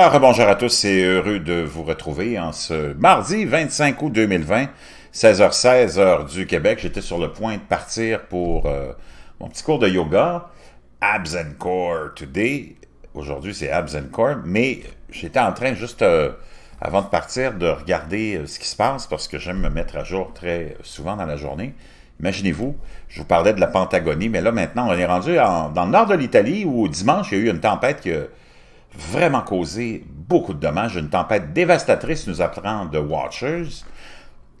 Alors, bonjour à tous c'est heureux de vous retrouver en ce mardi 25 août 2020, 16h16, heure du Québec. J'étais sur le point de partir pour euh, mon petit cours de yoga, Abs and Core Today. Aujourd'hui, c'est Abs and Core, mais j'étais en train juste euh, avant de partir de regarder euh, ce qui se passe parce que j'aime me mettre à jour très souvent dans la journée. Imaginez-vous, je vous parlais de la Pentagonie, mais là maintenant, on est rendu dans le nord de l'Italie où dimanche, il y a eu une tempête qui a vraiment causé beaucoup de dommages. Une tempête dévastatrice nous apprend de Watchers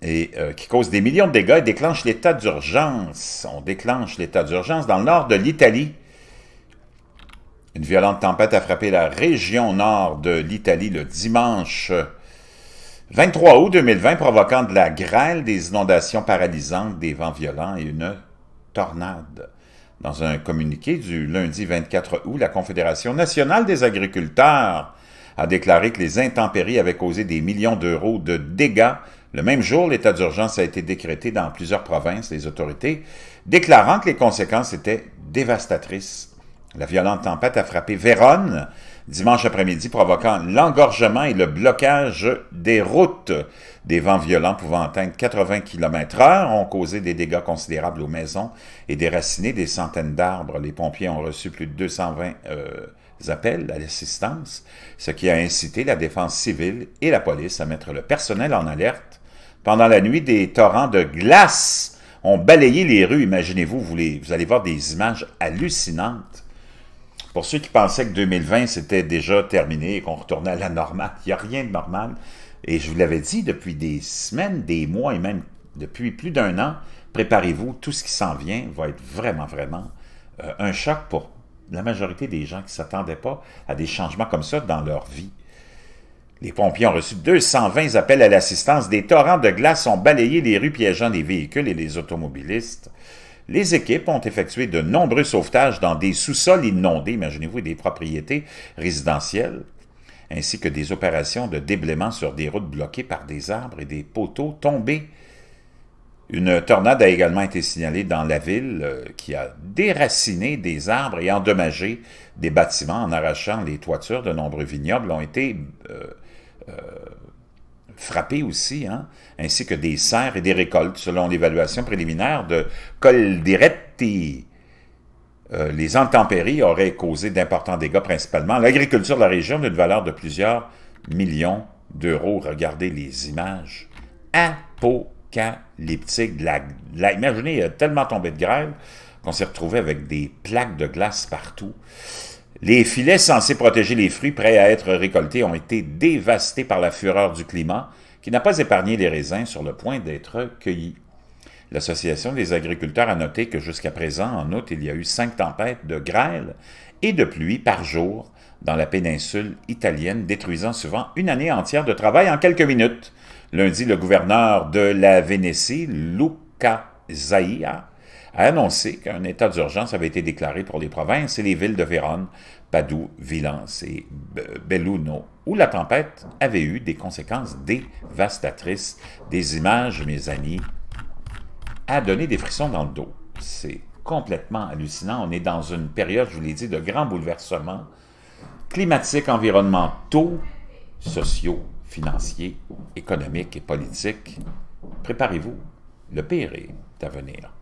et euh, qui cause des millions de dégâts et déclenche l'état d'urgence. On déclenche l'état d'urgence dans le nord de l'Italie. Une violente tempête a frappé la région nord de l'Italie le dimanche 23 août 2020, provoquant de la grêle, des inondations paralysantes, des vents violents et une tornade. Dans un communiqué du lundi 24 août, la Confédération nationale des agriculteurs a déclaré que les intempéries avaient causé des millions d'euros de dégâts. Le même jour, l'état d'urgence a été décrété dans plusieurs provinces, les autorités déclarant que les conséquences étaient dévastatrices. La violente tempête a frappé Vérone dimanche après-midi, provoquant l'engorgement et le blocage des routes. Des vents violents pouvant atteindre 80 km/h ont causé des dégâts considérables aux maisons et déraciné des centaines d'arbres. Les pompiers ont reçu plus de 220 euh, appels à l'assistance, ce qui a incité la défense civile et la police à mettre le personnel en alerte. Pendant la nuit, des torrents de glace ont balayé les rues. imaginez vous, vous allez voir des images hallucinantes pour ceux qui pensaient que 2020, c'était déjà terminé et qu'on retournait à la normale, il n'y a rien de normal. Et je vous l'avais dit depuis des semaines, des mois et même depuis plus d'un an, préparez-vous, tout ce qui s'en vient va être vraiment, vraiment euh, un choc pour la majorité des gens qui ne s'attendaient pas à des changements comme ça dans leur vie. Les pompiers ont reçu 220 appels à l'assistance. Des torrents de glace ont balayé les rues piégeant les véhicules et les automobilistes les équipes ont effectué de nombreux sauvetages dans des sous-sols inondés, imaginez-vous, des propriétés résidentielles, ainsi que des opérations de déblaiement sur des routes bloquées par des arbres et des poteaux tombés. Une tornade a également été signalée dans la ville euh, qui a déraciné des arbres et endommagé des bâtiments en arrachant les toitures. De nombreux vignobles ont été euh, euh, frappés aussi, hein, ainsi que des serres et des récoltes, selon l'évaluation préliminaire de colderet euh, les intempéries auraient causé d'importants dégâts, principalement l'agriculture de la région, d'une valeur de plusieurs millions d'euros. Regardez les images apocalyptiques. la, la, imaginez, tellement tombé de grève qu'on s'est retrouvé avec des plaques de glace partout. Les filets censés protéger les fruits prêts à être récoltés ont été dévastés par la fureur du climat, qui n'a pas épargné les raisins sur le point d'être cueillis. L'Association des agriculteurs a noté que jusqu'à présent, en août, il y a eu cinq tempêtes de grêle et de pluie par jour dans la péninsule italienne, détruisant souvent une année entière de travail en quelques minutes. Lundi, le gouverneur de la Vénétie, Luca Zaia, a annoncé qu'un état d'urgence avait été déclaré pour les provinces et les villes de Vérone, Padoue, Villence et Belluno, où la tempête avait eu des conséquences dévastatrices. Des images, mes amis, a donné des frissons dans le dos. C'est complètement hallucinant. On est dans une période, je vous l'ai dit, de grands bouleversements climatiques, environnementaux, sociaux, financiers, économiques et politiques. Préparez-vous, le pire est à venir.